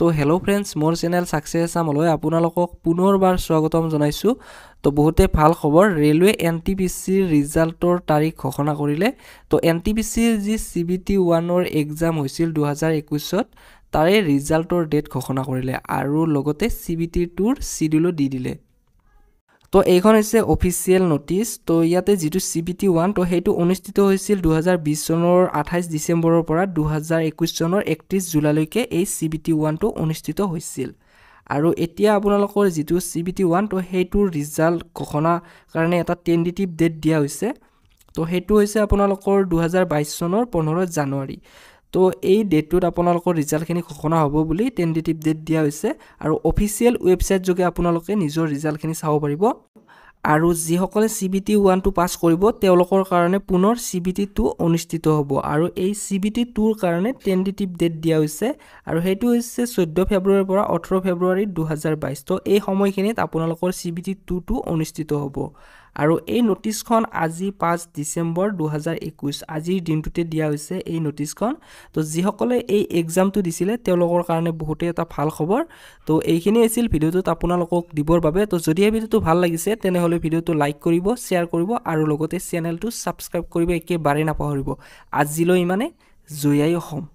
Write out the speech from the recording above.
তো hello' friends মোৰ channel success আমলৈ আপোনালোকক পুনৰবাৰ স্বাগতম জনাইছোঁ তো বহুতে ভাল খবৰ ৰেলৱে এন টি পি চিৰ ৰিজাল্টৰ তাৰিখ ঘোষণা কৰিলে তো এন টি পি চিৰ যি চি বি টি ওৱানৰ এক্সাম হৈছিল দুহেজাৰ একৈছত তাৰে ৰিজাল্টৰ ডেট ঘোষণা কৰিলে আৰু লগতে চি বি টি টুৰ চিডিউলো দি দিলে তো এইখন হৈছে অফিচিয়েল নটিচ তো ইয়াতে যিটো চি বি টি ওৱান তো সেইটো অনুষ্ঠিত হৈছিল দুহেজাৰ বিছ চনৰ আঠাইছ ডিচেম্বৰৰ পৰা দুহেজাৰ একৈছ চনৰ একত্ৰিছ জুলাইলৈকে এই চি বি টি ওৱানটো অনুষ্ঠিত হৈছিল আৰু এতিয়া আপোনালোকৰ যিটো চি বি টি ওৱান তো সেইটোৰ ৰিজাল্ট ঘোষণা কাৰণে এটা টেণ্ডিটিভ ডেট দিয়া হৈছে তো সেইটো হৈছে আপোনালোকৰ দুহেজাৰ বাইছ চনৰ পোন্ধৰ জানুৱাৰী তো এই ডেটটোত আপোনালোকৰ ৰিজাল্টখিনি ঘোষণা হ'ব বুলি টেণ্ডেটিভ ডেট দিয়া হৈছে আৰু অফিচিয়েল ৱেবছাইট যোগে আপোনালোকে নিজৰ ৰিজাল্টখিনি চাব পাৰিব আৰু যিসকলে চি বি টি ওৱানটো পাছ কৰিব তেওঁলোকৰ কাৰণে পুনৰ চি বি টি টু অনুষ্ঠিত হ'ব আৰু এই চি বি টি টুৰ কাৰণে টেণ্ডেটিভ ডেট দিয়া হৈছে আৰু সেইটো হৈছে চৈধ্য ফেব্ৰুৱাৰীৰ পৰা ওঠৰ ফেব্ৰুৱাৰী দুহেজাৰ বাইছ তো এই সময়খিনিত আপোনালোকৰ চি বি টি টুটো অনুষ্ঠিত হ'ব আৰু এই নটিছখন আজি পাঁচ ডিচেম্বৰ দুহেজাৰ একৈছ আজিৰ দিনটোতে দিয়া হৈছে এই নটিছখন তো যিসকলে এই এক্সামটো দিছিলে তেওঁলোকৰ কাৰণে বহুতেই এটা ভাল খবৰ তো এইখিনি আছিল ভিডিঅ'টোত আপোনালোকক দিবৰ বাবে তো যদিহে ভিডিঅ'টো ভাল লাগিছে তেনেহ'লে ভিডিঅ'টো লাইক কৰিব শ্বেয়াৰ কৰিব আৰু লগতে চেনেলটো ছাবস্ক্ৰাইব কৰিব একেবাৰে নাপাহৰিব আজিলৈ ইমানে জয়াই অসম